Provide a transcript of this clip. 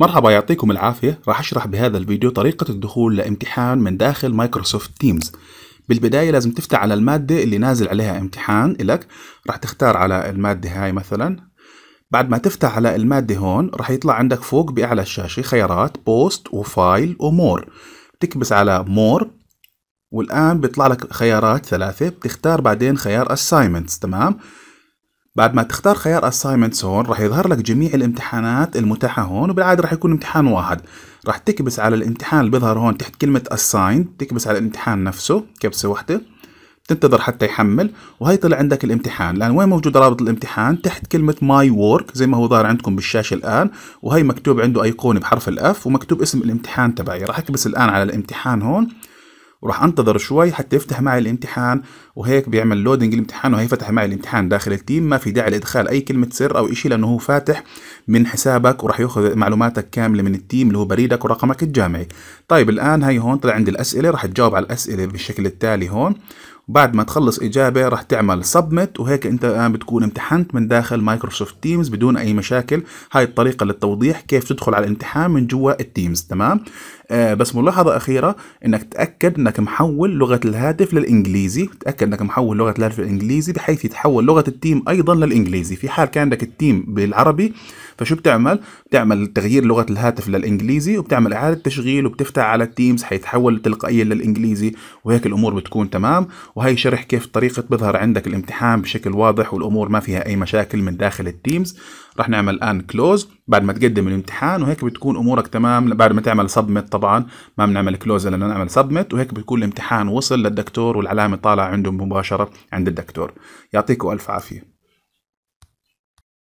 مرحبا يعطيكم العافية راح أشرح بهذا الفيديو طريقة الدخول لامتحان من داخل مايكروسوفت تيمز بالبداية لازم تفتح على المادة اللي نازل عليها امتحان إلك راح تختار على المادة هاي مثلا بعد ما تفتح على المادة هون راح يطلع عندك فوق بأعلى الشاشة خيارات بوست وفايل ومور تكبس على مور والآن بيطلع لك خيارات ثلاثة بتختار بعدين خيار assignments تمام بعد ما تختار خيار assignments هون راح يظهر لك جميع الامتحانات المتاحة هون وبالعادة راح يكون امتحان واحد راح تكبس على الامتحان اللي بيظهر هون تحت كلمة assign تكبس على الامتحان نفسه كبسة واحدة تنتظر حتى يحمل وهي طلع عندك الامتحان الان وين موجود رابط الامتحان تحت كلمه ماي وورك زي ما هو ظاهر عندكم بالشاشه الان وهي مكتوب عنده ايقونه بحرف الاف ومكتوب اسم الامتحان تبعي راح اكبس الان على الامتحان هون وراح انتظر شوي حتى يفتح معي الامتحان وهيك بيعمل لودنج الامتحان وهي فتح معي الامتحان داخل التيم ما في داعي لادخال اي كلمه سر او شيء لانه هو فاتح من حسابك وراح ياخذ معلوماتك كامله من التيم اللي هو بريدك ورقمك الجامعي طيب الان هي هون طلع عندي الاسئله راح تجاوب على الاسئله بالشكل التالي هون بعد ما تخلص إجابة رح تعمل سبمت وهيك أنت الآن آه، بتكون امتحنت من داخل مايكروسوفت تيمز بدون أي مشاكل هاي الطريقة للتوضيح كيف تدخل على الامتحان من جوا التيمز تمام آه بس ملاحظة أخيرة أنك تأكد أنك محول لغة الهاتف للإنجليزي تأكد أنك محول لغة الهاتف للإنجليزي بحيث يتحول لغة التيم أيضا للإنجليزي في حال كان عندك التيم بالعربي فشو بتعمل بتعمل تغيير لغه الهاتف للانجليزي وبتعمل اعاده تشغيل وبتفتح على التيمز حيتحول تلقائيا للانجليزي وهيك الامور بتكون تمام وهي شرح كيف طريقه بظهر عندك الامتحان بشكل واضح والامور ما فيها اي مشاكل من داخل التيمز رح نعمل الان كلوز بعد ما تقدم الامتحان وهيك بتكون امورك تمام بعد ما تعمل سبمت طبعا ما بنعمل كلوز الا نعمل سبمت وهيك بيكون الامتحان وصل للدكتور والعلامه طالعه عنده مباشره عند الدكتور يعطيكم الف عافيه